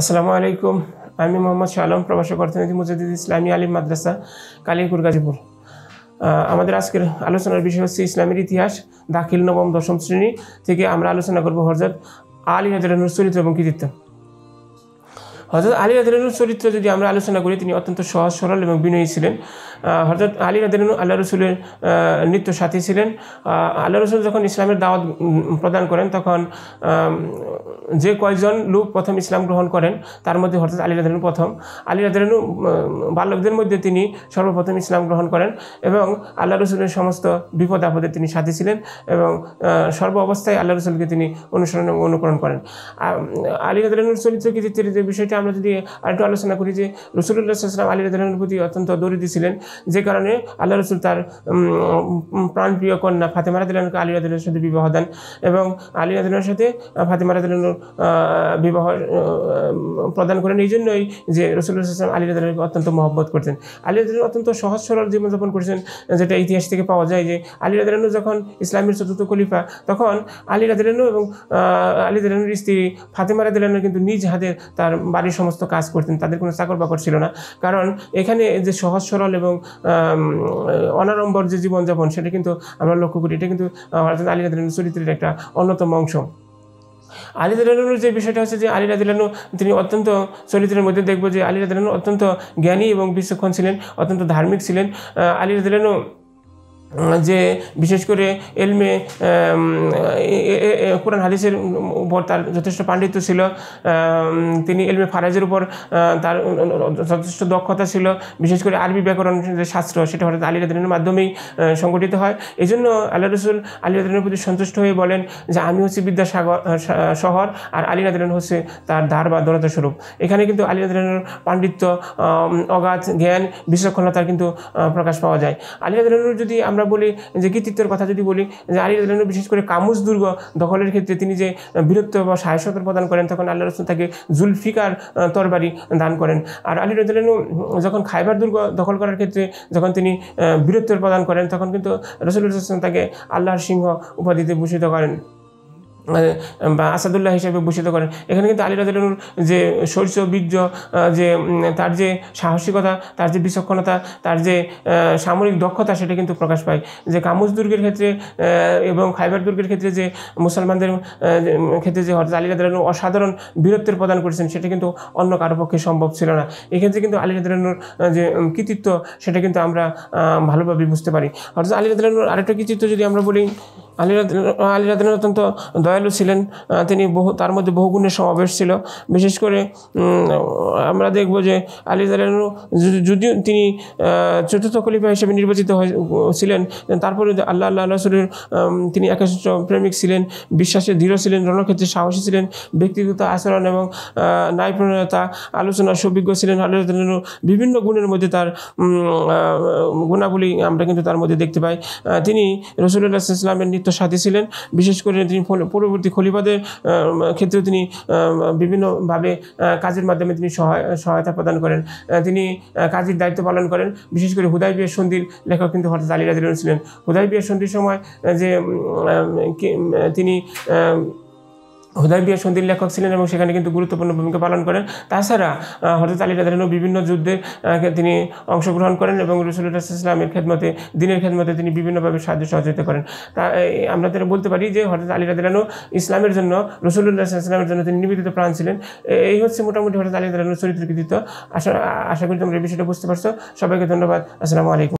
আসসালামু আলাইকুম আমি মোহাম্মদ শালম প্রবাসক অর্থনীতি মুজাদিদ ইসলামী আলী মাদ্রাসা কালিপুর গাজীপুর আমাদের আজকের আলোচনার বিষয় হচ্ছে ইসলামের ইতিহাস দাখিল নবম দশম শ্রেণী থেকে আমরা আলোচনা করব হরজাত আলী হাজার চরিত্র এবং কৃতিত্ব হজরত আলী রাজু চরিত্র যদি আমরা আলোচনা করি তিনি অত্যন্ত সহজ সরল এবং বিনয়ী ছিলেন হজরত আলী রাজু আল্লাহ রসুলের নৃত্য সাথী ছিলেন আল্লাহ রসুল যখন ইসলামের দাওয়াত প্রদান করেন তখন যে কয়েকজন লোক প্রথম ইসলাম গ্রহণ করেন তার মধ্যে হজরত আলী রাজু প্রথম আলী রাজু বাল্যকদের মধ্যে তিনি সর্বপ্রথম ইসলাম গ্রহণ করেন এবং আল্লাহ রসুলের সমস্ত বিপদ আপদে তিনি সাথী ছিলেন এবং সর্ব অবস্থায় আল্লাহ রসুলকে তিনি অনুসরণ এবং অনুকরণ করেন আলী রাজু চরিত্র কৃতিত্বের যে বিষয়টি ক্ষেত্রে আমরা যদি আরেকটু আলোচনা করি যে রসুল্লাহ সাল্লাম আলী রাজনের প্রতি অত্যন্ত দরিদ্র ছিলেন যে কারণে আল্লাহ রসুল তার প্রাণপ্রিয় কন্যা ফাতেমা রাদিল্লাহকে আলী রাদিল্লার সাথে বিবাহ দেন এবং আলী রাদিল্লার সাথে ফাতেমা রাদিল্লার বিবাহ প্রদান করেন এই জন্যই যে রসুল্লাহ সাল্লাম আলী রাদিল্লাহকে অত্যন্ত মহব্বত করতেন আলী রাদিল্লাহ অত্যন্ত সহজ সরল জীবনযাপন করেছেন যেটা ইতিহাস থেকে পাওয়া যায় যে আলী রাদিল্লাহ যখন ইসলামের চতুর্থ খলিফা তখন আলী রাদিল্লাহ এবং আলী রাদিল্লাহর স্ত্রী ফাতেমা রাদিল্লাহ কিন্তু নিজ হাতে তার বাড়ির সমস্ত কাজ করতেন তাদের কোনো চাকর বাকর ছিল না কারণ এখানে যে সহজ সরল এবং অনারম্বর যে জীবনযাপন সেটা কিন্তু আমরা লক্ষ্য করি এটা কিন্তু আলী রাদিল্লাহ চরিত্রের একটা অন্যতম অংশ আলী রাদিল্লাহর যে বিষয়টা হচ্ছে যে আলী রাজিলানু তিনি অত্যন্ত চরিত্রের মধ্যে দেখব যে আলী রাজিলানু অত্যন্ত জ্ঞানী এবং বিচক্ষণ ছিলেন অত্যন্ত ধার্মিক ছিলেন আলী রাজিলানু যে বিশেষ করে এলমে কোরআন হাদিসের উপর তার যথেষ্ট পাণ্ডিত্য ছিল তিনি এলমে ফারাজের উপর তার যথেষ্ট দক্ষতা ছিল বিশেষ করে আরবি ব্যাকরণ যে শাস্ত্র সেটা হঠাৎ আলী রাদিনের মাধ্যমেই সংগঠিত হয় এই জন্য আল্লাহ রসুল আলী রাদিনের প্রতি সন্তুষ্ট হয়ে বলেন যে আমি হচ্ছি বিদ্যাসাগর শহর আর আলী রাদিন হচ্ছে তার ধার বা দরতা স্বরূপ এখানে কিন্তু আলী রাদিনের পাণ্ডিত্য অগাধ জ্ঞান বিচক্ষণতার কিন্তু প্রকাশ পাওয়া যায় আলী রাদিনের যদি আমরা আমরা বলি যে কৃতিত্বের কথা যদি বলি যে আলী রাজু বিশেষ করে কামুজ দুর্গ দখলের ক্ষেত্রে তিনি যে বীরত্ব বা সাহসতা প্রদান করেন তখন আল্লাহ রসুল তাকে জুলফিকার তরবারি দান করেন আর আলী রাজু যখন খাইবার দুর্গ দখল করার ক্ষেত্রে যখন তিনি বীরত্ব প্রদান করেন তখন কিন্তু রসুল তাকে আল্লাহর সিংহ উপাধিতে ভূষিত করেন বা আসাদুল্লাহ হিসেবে ভূষিত করেন এখানে কিন্তু আলী রাজুর যে শৈর্য বীর্য যে তার যে সাহসিকতা তার যে বিচক্ষণতা তার যে সামরিক দক্ষতা সেটা কিন্তু প্রকাশ পায় যে কামুজ দুর্গের ক্ষেত্রে এবং খাইবার দুর্গের ক্ষেত্রে যে মুসলমানদের ক্ষেত্রে যে হরত আলী রাজুর অসাধারণ বীরত্বের প্রদান করেছেন সেটা কিন্তু অন্য কারো পক্ষে সম্ভব ছিল না এক্ষেত্রে কিন্তু আলী রাজুর যে কৃতিত্ব সেটা কিন্তু আমরা ভালোভাবে বুঝতে পারি হরত আলী রাজুর আরেকটা কৃতিত্ব যদি আমরা বলি আলী আলী রাদিন অত্যন্ত দয়ালু ছিলেন তিনি বহু তার মধ্যে বহুগুণের সমাবেশ ছিল বিশেষ করে আমরা দেখব যে আলী রাদিনু যদিও তিনি চতুর্থ খলিফা হিসেবে নির্বাচিত ছিলেন তারপরে আল্লাহ আল্লাহ রসুলের তিনি একাশ্র প্রেমিক ছিলেন বিশ্বাসে দৃঢ় ছিলেন রণক্ষেত্রে সাহসী ছিলেন ব্যক্তিগত আচরণ এবং ন্যায়প্রণতা আলোচনা সুবিজ্ঞ ছিলেন আলী রাদিনু বিভিন্ন গুণের মধ্যে তার গুণাবলী আমরা কিন্তু তার মধ্যে দেখতে পাই তিনি রসুল্লাহ ইসলামের নিত্য সাথী ছিলেন বিশেষ করে তিনি পূর্ববর্তী খলিফাদের ক্ষেত্রে তিনি বিভিন্নভাবে কাজের মাধ্যমে তিনি সহায় সহায়তা প্রদান করেন তিনি কাজের দায়িত্ব পালন করেন বিশেষ করে হুদাই বিয়ের সন্ধির লেখক কিন্তু হঠাৎ আলী রাজিলন ছিলেন হুদাই বিয়ের সন্ধির সময় যে তিনি হুদাইবিয়া সন্ধির লেখক ছিলেন এবং সেখানে কিন্তু গুরুত্বপূর্ণ ভূমিকা পালন করেন তাছাড়া হজরত আলী রাধারণ বিভিন্ন যুদ্ধে তিনি অংশগ্রহণ করেন এবং রসুল্লাহ ইসলামের খেদমতে দিনের খেদমতে তিনি বিভিন্নভাবে সাহায্য সহযোগিতা করেন তা আমরা তারা বলতে পারি যে হজরত আলী রাধারণ ইসলামের জন্য রসুল্লাহ ইসলামের জন্য তিনি নিবেদিত প্রাণ ছিলেন এই হচ্ছে মোটামুটি হজরত আলী রাধারণের চরিত্র কৃতিত্ব আশা আশা করি তোমরা এই বিষয়টা বুঝতে পারছো সবাইকে ধন্যবাদ আসসালামু আলাইকুম